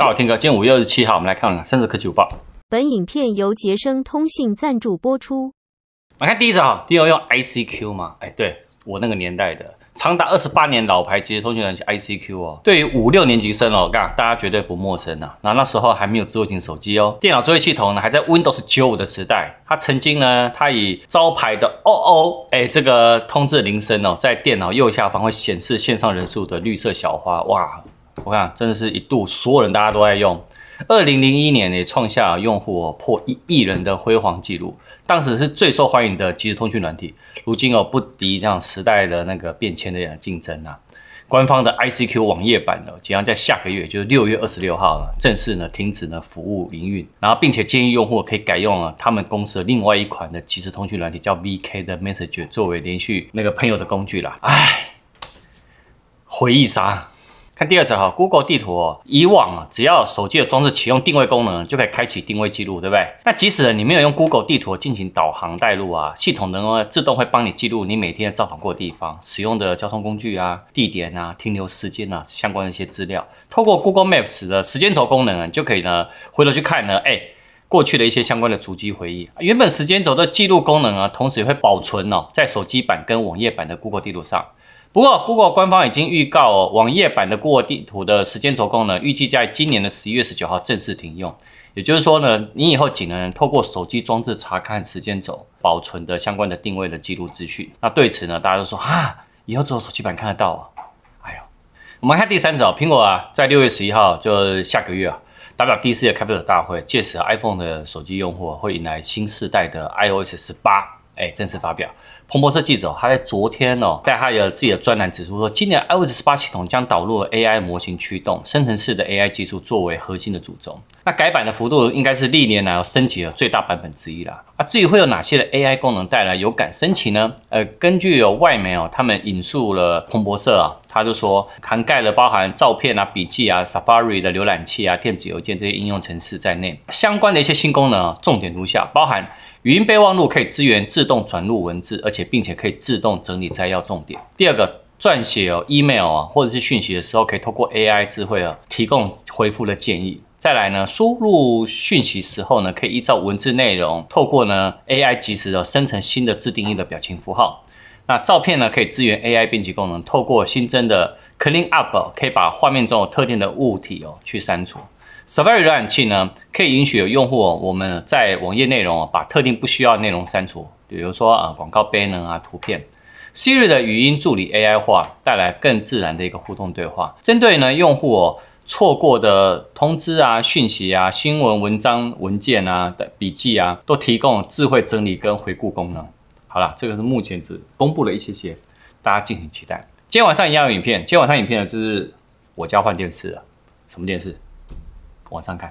大家好，天哥，今天五月二十七号，我们来看了三十技九报》。本影片由杰生通信赞助播出。我看第一首哈，第二用 ICQ 嘛？哎，对我那个年代的长达二十八年老牌杰通讯软件 ICQ 哦，对于五六年级生哦，刚大家绝对不陌生呐。那那时候还没有智型手机哦，电脑作业系统呢还在 Windows 九五的时代。它曾经呢，它以招牌的哦哦哎这个通知铃声哦，在电脑右下方会显示线上人数的绿色小花哇。我看真的是一度，所有人大家都在用。二零零一年也创下了用户破一亿人的辉煌记录，当时是最受欢迎的即时通讯软体。如今哦，不敌这样时代的那个变迁的呀，竞争啊。官方的 ICQ 网页版呢，即将在下个月，就是六月二十六号呢，正式呢停止呢服务营运。然后，并且建议用户可以改用啊他们公司的另外一款的即时通讯软体，叫 VK 的 Message 作为连续那个朋友的工具啦。唉，回忆杀。看第二则哈，Google 地图哦，以往只要手机的装置启用定位功能，就可以开启定位记录，对不对？那即使你没有用 Google 地图进行导航带路啊，系统够自动会帮你记录你每天造访过地方、使用的交通工具啊、地点啊、停留时间啊相关的一些资料。透过 Google Maps 的时间轴功能，就可以呢回头去看呢，哎，过去的一些相关的足迹回忆。原本时间轴的记录功能啊，同时也会保存哦，在手机版跟网页版的 Google 地图上。不过，Google 官方已经预告，网页版的 Google 地图的时间轴功能，预计在今年的十一月十九号正式停用。也就是说呢，你以后只能透过手机装置查看时间轴保存的相关的定位的记录资讯。那对此呢，大家都说啊，以后只有手机版看得到。哎呦，我们看第三者，苹果啊，在六月十一号，就下个月啊，代表第四届开发者大会，届时 iPhone 的手机用户会迎来新世代的 iOS 八。哎，正式发表。彭博社记者他在昨天哦，在他的自己的专栏指出说，今年 iOS 十八系统将导入 AI 模型驱动生成式的 AI 技术作为核心的主轴。那改版的幅度应该是历年来升级的最大版本之一了啊！至于会有哪些的 AI 功能带来有感升级呢？呃，根据有外媒哦，他们引述了彭博社啊，他就说涵盖了包含照片啊、笔记啊、Safari 的浏览器啊、电子邮件这些应用程式在内相关的一些新功能啊，重点如下：包含语音备忘录可以支援自动转录文字，而且并且可以自动整理摘要重点。第二个，撰写哦 Email 啊或者是讯息的时候，可以透过 AI 智慧啊提供回复的建议。再来呢，输入讯息时候呢，可以依照文字内容，透过呢 AI 及时的生成新的自定义的表情符号。那照片呢，可以支援 AI 编辑功能，透过新增的 Clean Up，可以把画面中有特定的物体哦去删除。Safari 浏览器呢，可以允许有用户哦，我们在网页内容哦，把特定不需要内容删除，比如说啊广告 banner 啊图片。Siri 的语音助理 AI 化，带来更自然的一个互动对话。针对呢用户哦。错过的通知啊、讯息啊、新闻、文章、文件啊的笔记啊，都提供智慧整理跟回顾功能。好了，这个是目前只公布了一些些，大家敬请期待。今天晚上一样有影片，今天晚上影片呢就是我家换电视了，什么电视？晚上看。